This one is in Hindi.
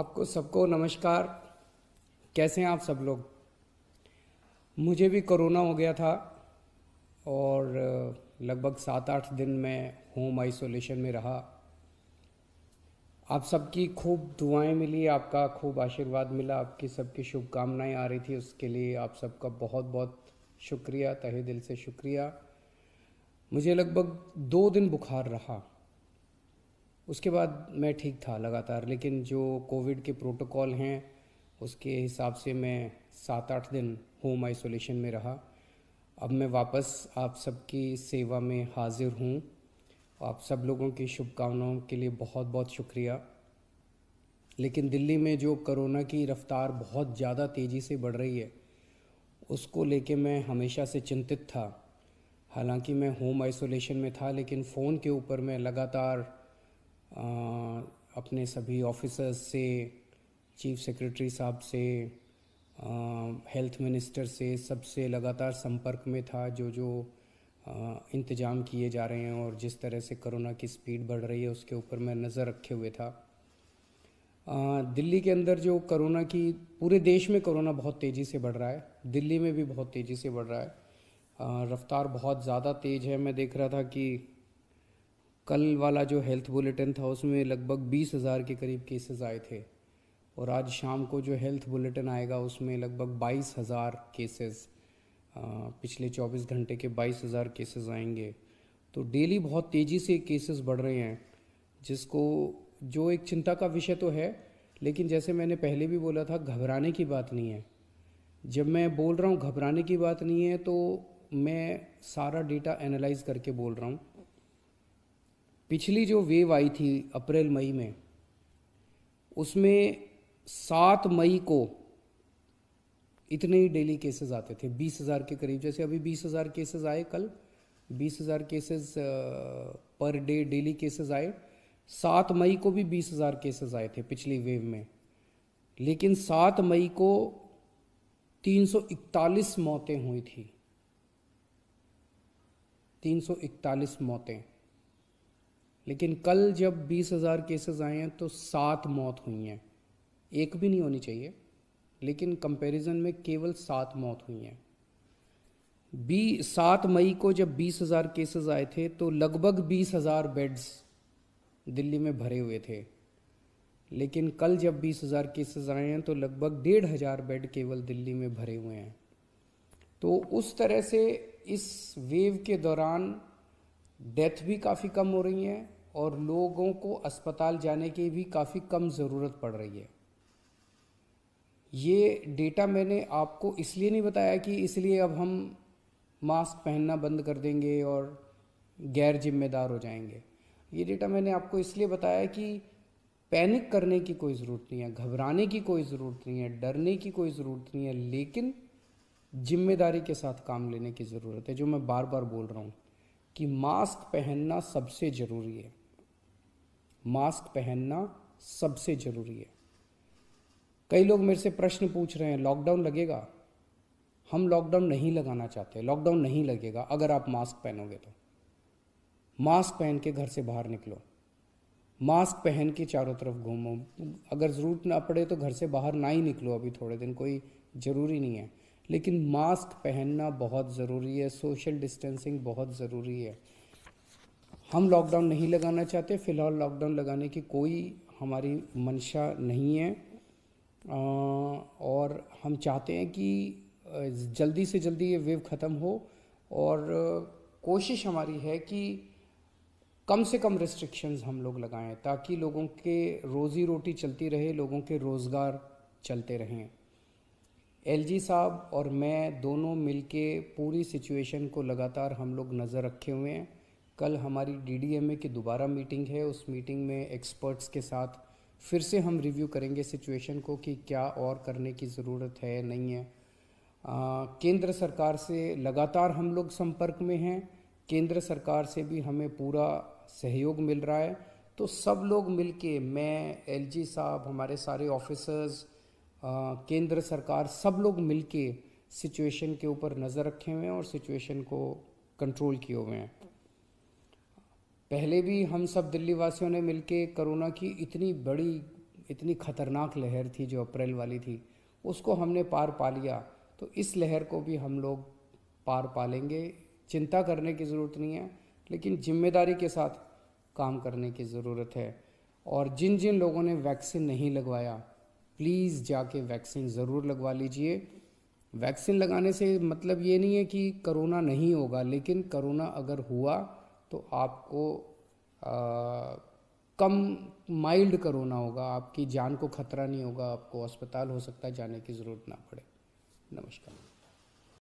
आपको सबको नमस्कार कैसे हैं आप सब लोग मुझे भी कोरोना हो गया था और लगभग सात आठ दिन मैं होम आइसोलेशन में रहा आप सबकी खूब दुआएं मिली आपका खूब आशीर्वाद मिला आपकी सबकी शुभकामनाएं आ रही थी उसके लिए आप सबका बहुत बहुत शुक्रिया तहे दिल से शुक्रिया मुझे लगभग दो दिन बुखार रहा उसके बाद मैं ठीक था लगातार लेकिन जो कोविड के प्रोटोकॉल हैं उसके हिसाब से मैं सात आठ दिन होम आइसोलेशन में रहा अब मैं वापस आप सबकी सेवा में हाजिर हूँ आप सब लोगों की शुभकामनाओं के लिए बहुत बहुत शुक्रिया लेकिन दिल्ली में जो कोरोना की रफ़्तार बहुत ज़्यादा तेज़ी से बढ़ रही है उसको लेके मैं हमेशा से चिंतित था हालांकि मैं होम आइसोलेशन में था लेकिन फ़ोन के ऊपर मैं लगातार अपने सभी ऑफिसर्स से चीफ सेक्रेटरी साहब से हेल्थ मिनिस्टर से सबसे लगातार संपर्क में था जो जो इंतज़ाम किए जा रहे हैं और जिस तरह से कोरोना की स्पीड बढ़ रही है उसके ऊपर मैं नज़र रखे हुए था दिल्ली के अंदर जो कोरोना की पूरे देश में कोरोना बहुत तेज़ी से बढ़ रहा है दिल्ली में भी बहुत तेज़ी से बढ़ रहा है रफ्तार बहुत ज़्यादा तेज़ है मैं देख रहा था कि कल वाला जो हेल्थ बुलेटिन था उसमें लगभग बीस हज़ार के करीब केसेस आए थे और आज शाम को जो हेल्थ बुलेटिन आएगा उसमें लगभग बाईस हज़ार केसेस पिछले चौबीस घंटे के बाईस हज़ार केसेस आएंगे तो डेली बहुत तेज़ी से केसेस बढ़ रहे हैं जिसको जो एक चिंता का विषय तो है लेकिन जैसे मैंने पहले भी बोला था घबराने की बात नहीं है जब मैं बोल रहा हूँ घबराने की बात नहीं है तो मैं सारा डेटा एनालाइज करके बोल रहा हूँ पिछली जो वेव आई थी अप्रैल मई में उसमें सात मई को इतने ही डेली केसेस आते थे बीस हज़ार के करीब जैसे अभी बीस हज़ार केसेस आए कल बीस हज़ार cases per day daily cases आए सात मई को भी बीस हज़ार केसेस आए थे पिछली वेव में लेकिन सात मई को तीन सौ इकतालीस मौतें हुई थी तीन सौ इकतालीस मौतें लेकिन कल जब बीस हज़ार केसेस आए हैं तो सात मौत हुई हैं एक भी नहीं होनी चाहिए लेकिन कंपैरिजन में केवल सात मौत हुई हैं बी सात मई को जब बीस हज़ार केसेस आए थे तो लगभग बीस हज़ार बेड्स दिल्ली में भरे हुए थे लेकिन कल जब बीस हज़ार केसेस आए हैं तो लगभग डेढ़ हज़ार बेड केवल दिल्ली में भरे हुए हैं तो उस तरह से इस वेव के दौरान डेथ भी काफ़ी कम हो रही हैं और लोगों को अस्पताल जाने की भी काफ़ी कम ज़रूरत पड़ रही है ये डेटा मैंने आपको इसलिए नहीं बताया कि इसलिए अब हम मास्क पहनना बंद कर देंगे और गैर जिम्मेदार हो जाएंगे ये डेटा मैंने आपको इसलिए बताया कि पैनिक करने की कोई ज़रूरत नहीं है घबराने की कोई ज़रूरत नहीं है डरने की कोई ज़रूरत नहीं है लेकिन जिम्मेदारी के साथ काम लेने की ज़रूरत है जो मैं बार बार बोल रहा हूँ कि मास्क पहनना सबसे ज़रूरी है मास्क पहनना सबसे ज़रूरी है कई लोग मेरे से प्रश्न पूछ रहे हैं लॉकडाउन लगेगा हम लॉकडाउन नहीं लगाना चाहते लॉकडाउन नहीं लगेगा अगर आप मास्क पहनोगे तो मास्क पहन के घर से बाहर निकलो मास्क पहन के चारों तरफ घूमो अगर ज़रूरत ना पड़े तो घर से बाहर ना ही निकलो अभी थोड़े दिन कोई ज़रूरी नहीं है लेकिन मास्क पहनना बहुत ज़रूरी है सोशल डिस्टेंसिंग बहुत ज़रूरी है हम लॉकडाउन नहीं लगाना चाहते फ़िलहाल लॉकडाउन लगाने की कोई हमारी मंशा नहीं है और हम चाहते हैं कि जल्दी से जल्दी ये वेव ख़त्म हो और कोशिश हमारी है कि कम से कम रिस्ट्रिक्शंस हम लोग लगाएं ताकि लोगों के रोज़ी रोटी चलती रहे लोगों के रोज़गार चलते रहें एलजी साहब और मैं दोनों मिलके पूरी सिचुएशन को लगातार हम लोग नज़र रखे हुए हैं कल हमारी डीडीएमए की दोबारा मीटिंग है उस मीटिंग में एक्सपर्ट्स के साथ फिर से हम रिव्यू करेंगे सिचुएशन को कि क्या और करने की ज़रूरत है नहीं है आ, केंद्र सरकार से लगातार हम लोग संपर्क में हैं केंद्र सरकार से भी हमें पूरा सहयोग मिल रहा है तो सब लोग मिलके मैं एलजी साहब हमारे सारे ऑफिसर्स केंद्र सरकार सब लोग मिलके सिचुएशन के ऊपर नज़र रखे हुए हैं और सिचुएशन को कंट्रोल किए हुए हैं पहले भी हम सब दिल्ली वासियों ने मिलके कोरोना की इतनी बड़ी इतनी खतरनाक लहर थी जो अप्रैल वाली थी उसको हमने पार पा लिया तो इस लहर को भी हम लोग पार पा लेंगे चिंता करने की ज़रूरत नहीं है लेकिन जिम्मेदारी के साथ काम करने की ज़रूरत है और जिन जिन लोगों ने वैक्सीन नहीं लगवाया प्लीज़ जाके वैक्सीन ज़रूर लगवा लीजिए वैक्सीन लगाने से मतलब ये नहीं है कि करोना नहीं होगा लेकिन करोना अगर हुआ तो आपको आ, कम माइल्ड करोना होगा आपकी जान को खतरा नहीं होगा आपको अस्पताल हो सकता है जाने की ज़रूरत ना पड़े नमस्कार